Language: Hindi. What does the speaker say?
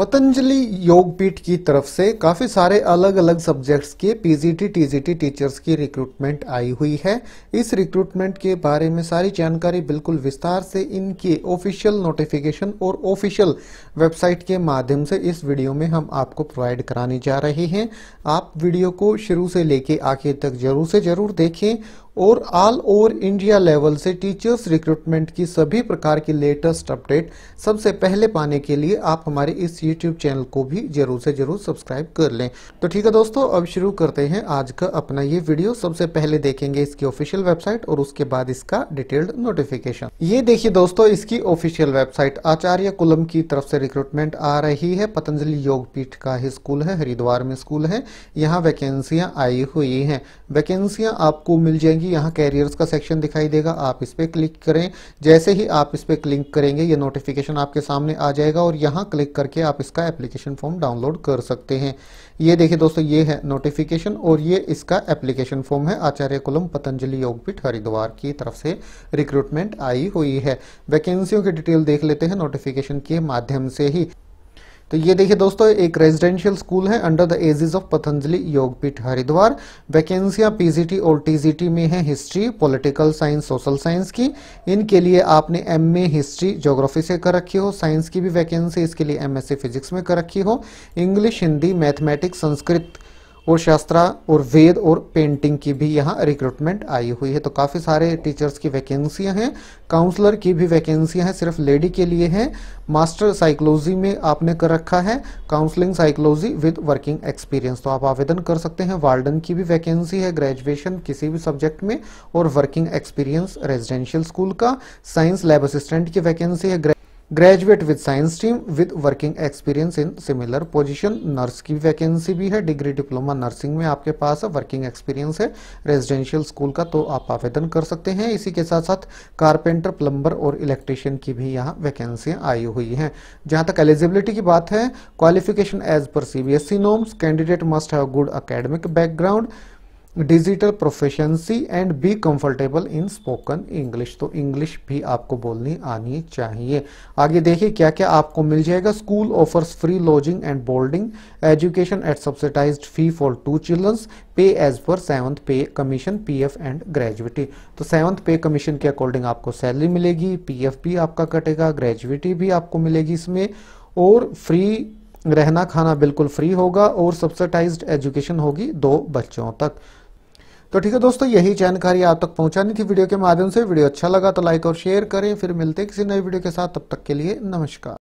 पतंजलि योगपीठ की तरफ से काफ़ी सारे अलग अलग सब्जेक्ट्स के पीजीटी टीजीटी टीचर्स की रिक्रूटमेंट आई हुई है इस रिक्रूटमेंट के बारे में सारी जानकारी बिल्कुल विस्तार से इनके ऑफिशियल नोटिफिकेशन और ऑफिशियल वेबसाइट के माध्यम से इस वीडियो में हम आपको प्रोवाइड कराने जा रहे हैं आप वीडियो को शुरू से लेके आखिर तक जरूर से ज़रूर देखें और ऑल ओवर इंडिया लेवल से टीचर्स रिक्रूटमेंट की सभी प्रकार की लेटेस्ट अपडेट सबसे पहले पाने के लिए आप हमारे इस यूट्यूब चैनल को भी जरूर से जरूर सब्सक्राइब कर लें तो ठीक है दोस्तों अब शुरू करते हैं आज का अपना ये वीडियो सबसे पहले देखेंगे इसकी ऑफिशियल वेबसाइट और उसके बाद इसका डिटेल्ड नोटिफिकेशन ये देखिए दोस्तों इसकी ऑफिशियल वेबसाइट आचार्य कुलम की तरफ से रिक्रूटमेंट आ रही है पतंजलि पीठ का ही स्कूल है हरिद्वार में स्कूल है यहाँ वैकेंसियां आई हुई है वैकेंसियां आपको मिल जाएंगी जी यहाँ कैरियर्स का सेक्शन दिखाई देगा आप इस पर क्लिक करें जैसे ही आप इस पर क्लिक करेंगे ये नोटिफिकेशन आपके सामने आ जाएगा और यहाँ क्लिक करके आप इसका एप्लीकेशन फॉर्म डाउनलोड कर सकते हैं ये देखिए दोस्तों ये है नोटिफिकेशन और ये इसका एप्लीकेशन फॉर्म है आचार्य कुलम पतंजलि योगपीठ हरिद्वार की तरफ से रिक्रूटमेंट आई हुई है वैकेंसियों की डिटेल देख लेते हैं नोटिफिकेशन के माध्यम से ही तो ये देखिए दोस्तों एक रेजिडेंशियल स्कूल है under the aegis of Patanjali Yogpeeth Haridwar वैकेंसियां पीजीटी और टीजीटी में है history political science social science की इनके लिए आपने एम हिस्ट्री जोग्राफी से कर रखी हो साइंस की भी वैकेंसी इसके लिए एम फिजिक्स में कर रखी हो इंग्लिश हिंदी मैथमेटिक्स संस्कृत और शास्त्रा और वेद और पेंटिंग की भी यहाँ रिक्रूटमेंट आई हुई है तो काफ़ी सारे टीचर्स की वैकेंसियाँ हैं काउंसलर की भी वैकेंसियाँ हैं सिर्फ लेडी के लिए हैं मास्टर साइकोलॉजी में आपने कर रखा है counselling psychology with working experience तो आप आवेदन कर सकते हैं वार्डन की भी वैकेंसी है ग्रेजुएशन किसी भी सब्जेक्ट में और वर्किंग एक्सपीरियंस रेजिडेंशियल स्कूल का साइंस लैब असिस्टेंट की वैकेंसी है graduate with science stream with working experience in similar position nurse की वैकेंसी भी है डिग्री डिप्लोमा नर्सिंग में आपके पास वर्किंग एक्सपीरियंस है रेजिडेंशियल स्कूल का तो आप आवेदन कर सकते हैं इसी के साथ साथ कारपेंटर प्लम्बर और इलेक्ट्रिशियन की भी यहाँ वैकेंसियाँ आई हुई हैं जहाँ तक एलिजिबिलिटी की बात है qualification as per C B S C norms candidate must have good academic background digital proficiency and be comfortable in spoken English तो इंग्लिश भी आपको बोलनी आनी चाहिए आगे देखिए क्या क्या आपको मिल जाएगा school offers free lodging and boarding education at subsidised fee for two childrens pay as per seventh pay commission PF and gratuity तो सेवंथ पे कमीशन के अकॉर्डिंग आपको सैलरी मिलेगी पीएफ भी आपका कटेगा ग्रेजुएटी भी आपको मिलेगी इसमें और फ्री रहना खाना बिल्कुल फ्री होगा और सब्सिडाइज्ड एजुकेशन होगी दो बच्चों तक तो ठीक है दोस्तों यही जानकारी आप तक पहुंचानी थी वीडियो के माध्यम से वीडियो अच्छा लगा तो लाइक और शेयर करें फिर मिलते किसी नए वीडियो के साथ तब तक के लिए नमस्कार